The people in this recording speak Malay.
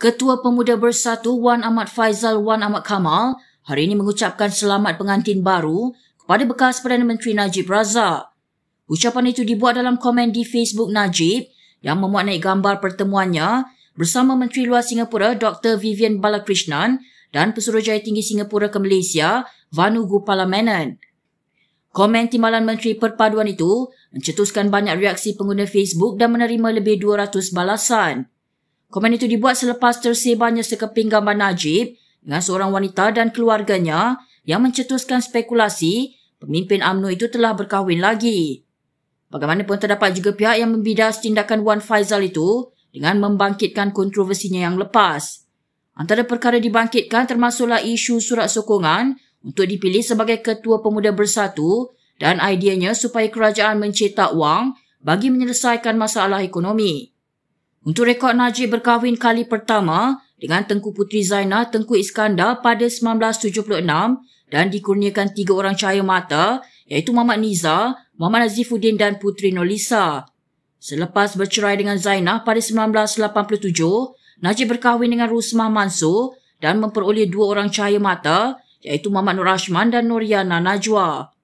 Ketua Pemuda Bersatu Wan Ahmad Faizal Wan Ahmad Kamal hari ini mengucapkan selamat pengantin baru kepada bekas Perdana Menteri Najib Razak. Ucapan itu dibuat dalam komen di Facebook Najib yang memuat naik gambar pertemuannya bersama Menteri Luar Singapura Dr. Vivian Balakrishnan dan Pesuruhjaya Tinggi Singapura ke Malaysia Vanu Gupala Menon. Komen timbalan Menteri Perpaduan itu mencetuskan banyak reaksi pengguna Facebook dan menerima lebih 200 balasan. Komen itu dibuat selepas tersebarnya sekeping gambar Najib dengan seorang wanita dan keluarganya yang mencetuskan spekulasi pemimpin UMNO itu telah berkahwin lagi. Bagaimanapun terdapat juga pihak yang membidas tindakan Wan Faizal itu dengan membangkitkan kontroversinya yang lepas. Antara perkara dibangkitkan termasuklah isu surat sokongan untuk dipilih sebagai ketua pemuda bersatu dan ideanya supaya kerajaan mencetak wang bagi menyelesaikan masalah ekonomi. Untuk rekod Najib berkahwin kali pertama dengan Tengku Puteri Zainal Tengku Iskandar pada 1976 dan dikurniakan tiga orang cahaya mata iaitu Mamat Niza, Mamat Nazifuddin dan Puteri Nolisa. Selepas bercerai dengan Zainah pada 1987, Najib berkahwin dengan Rusmah Mansur dan memperoleh dua orang cahaya mata iaitu Mamat Nur Rashman dan Nuriana Najwa.